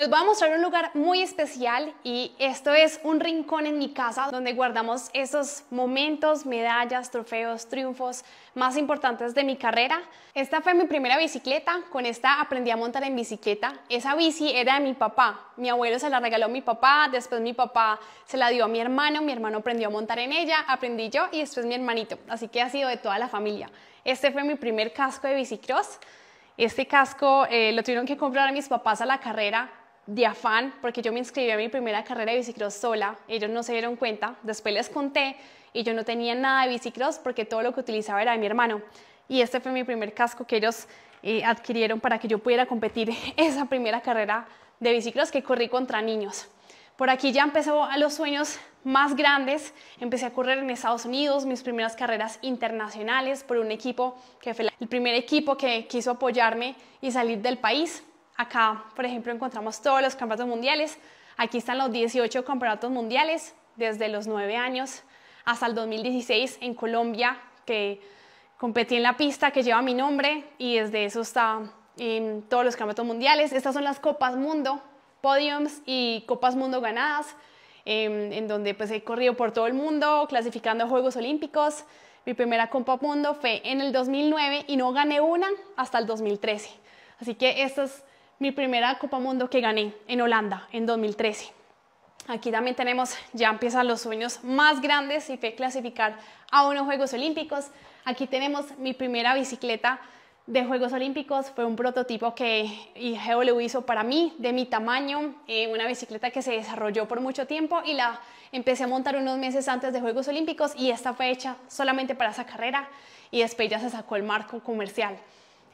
Les voy a mostrar un lugar muy especial y esto es un rincón en mi casa donde guardamos esos momentos, medallas, trofeos, triunfos más importantes de mi carrera. Esta fue mi primera bicicleta, con esta aprendí a montar en bicicleta. Esa bici era de mi papá, mi abuelo se la regaló a mi papá, después mi papá se la dio a mi hermano, mi hermano aprendió a montar en ella, aprendí yo y después mi hermanito, así que ha sido de toda la familia. Este fue mi primer casco de bicicross. Este casco eh, lo tuvieron que comprar a mis papás a la carrera de afán, porque yo me inscribí a mi primera carrera de bicicleta sola, ellos no se dieron cuenta, después les conté y yo no tenía nada de bicicross porque todo lo que utilizaba era de mi hermano. Y este fue mi primer casco que ellos eh, adquirieron para que yo pudiera competir esa primera carrera de biciclos que corrí contra niños. Por aquí ya empezó a los sueños más grandes. Empecé a correr en Estados Unidos, mis primeras carreras internacionales por un equipo que fue el primer equipo que quiso apoyarme y salir del país. Acá, por ejemplo, encontramos todos los campeonatos mundiales. Aquí están los 18 campeonatos mundiales desde los 9 años hasta el 2016 en Colombia, que competí en la pista que lleva mi nombre y desde eso está en em, todos los campeonatos mundiales. Estas son las Copas Mundo, podiums y Copas Mundo ganadas, em, en donde pues he corrido por todo el mundo, clasificando a Juegos Olímpicos. Mi primera Copa Mundo fue en el 2009 y no gané una hasta el 2013. Así que estas mi primera Copa Mundo que gané en Holanda en 2013. Aquí también tenemos, ya empiezan los sueños más grandes y fue clasificar a unos Juegos Olímpicos. Aquí tenemos mi primera bicicleta de Juegos Olímpicos, fue un prototipo que le hizo para mí, de mi tamaño, eh, una bicicleta que se desarrolló por mucho tiempo y la empecé a montar unos meses antes de Juegos Olímpicos y esta fue hecha solamente para esa carrera y después ya se sacó el marco comercial.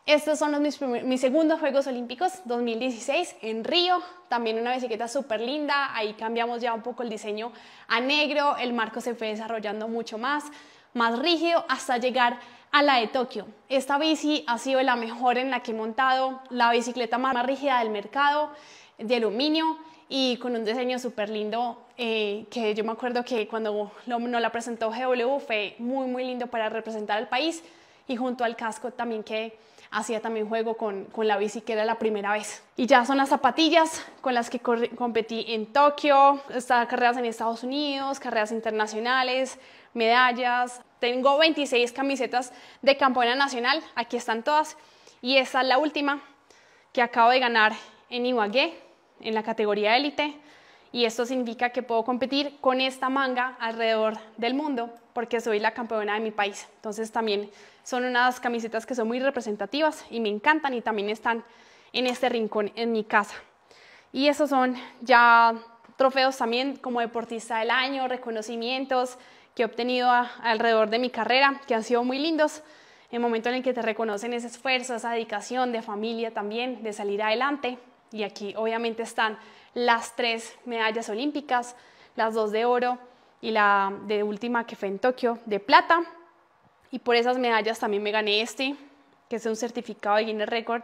Estos son mis, segundos Juegos Olímpicos 2016 en Río, también una bicicleta súper linda, ahí cambiamos ya un poco el diseño a negro, el marco se fue desarrollando mucho más, más rígido hasta llegar a la de Tokio. Esta bici ha sido la mejor en la que he montado, la bicicleta más, rígida del mercado, de aluminio y con un diseño súper lindo eh, que yo me acuerdo que cuando nos la presentó GW fue muy muy lindo para representar al país y junto al casco también que hacía también juego con, la bici, que era la primera vez. Y ya son las zapatillas con las que competí en Tokio, carreras en Estados Unidos, carreras internacionales, medallas. Tengo 26 camisetas de campeona nacional, aquí están todas. Y esta es la última que acabo de ganar en Ibagué, en la categoría élite y esto significa que puedo competir con esta manga alrededor del mundo porque soy la campeona de mi país. Entonces también son unas camisetas que son muy representativas y me encantan y también están en este rincón en mi casa. Y esos son ya trofeos también como deportista del año, reconocimientos que he obtenido alrededor de mi carrera, que han sido muy lindos. El momento en el que te reconocen ese esfuerzo, esa dedicación de familia también, de salir adelante. Y aquí obviamente están las tres medallas olímpicas, las dos de oro y la de última que fue en Tokio de plata. Y por esas medallas también me gané este, que es un certificado de Guinness Record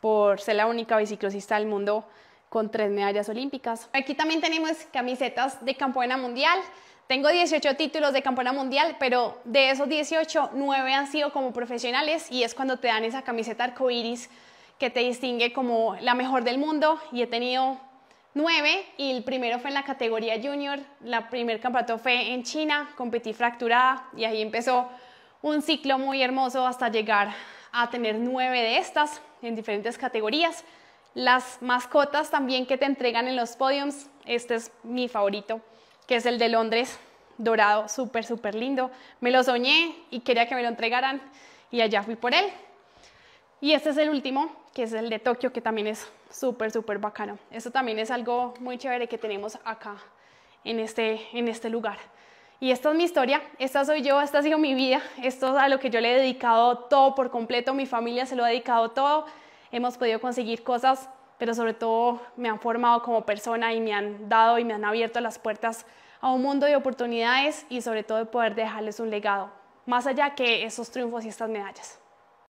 por ser la única biciclosista del mundo con tres medallas olímpicas. Aquí también tenemos camisetas de campeona mundial. Tengo 18 títulos de campeona mundial, pero de esos 18, 9 han sido como profesionales y es cuando te dan esa camiseta arcoiris que te distingue como la mejor del mundo y he tenido nueve y el primero fue en la categoría junior. La primer campeonato fue en China, competí fracturada y ahí empezó un ciclo muy hermoso hasta llegar a tener nueve de estas en diferentes categorías. Las mascotas también que te entregan en los podiums, este es mi favorito, que es el de Londres, dorado, súper, súper lindo. Me lo soñé y quería que me lo entregaran y allá fui por él. Y este es el último, que es el de Tokio, que también es súper, súper bacano. Esto también es algo muy chévere que tenemos acá en este, en este lugar. Y esta es mi historia, esta soy yo, esta ha sido mi vida, esto es a lo que yo le he dedicado todo por completo, mi familia se lo ha dedicado todo, hemos podido conseguir cosas, pero sobre todo me han formado como persona y me han dado y me han abierto las puertas a un mundo de oportunidades y sobre todo de poder dejarles un legado, más allá que esos triunfos y estas medallas.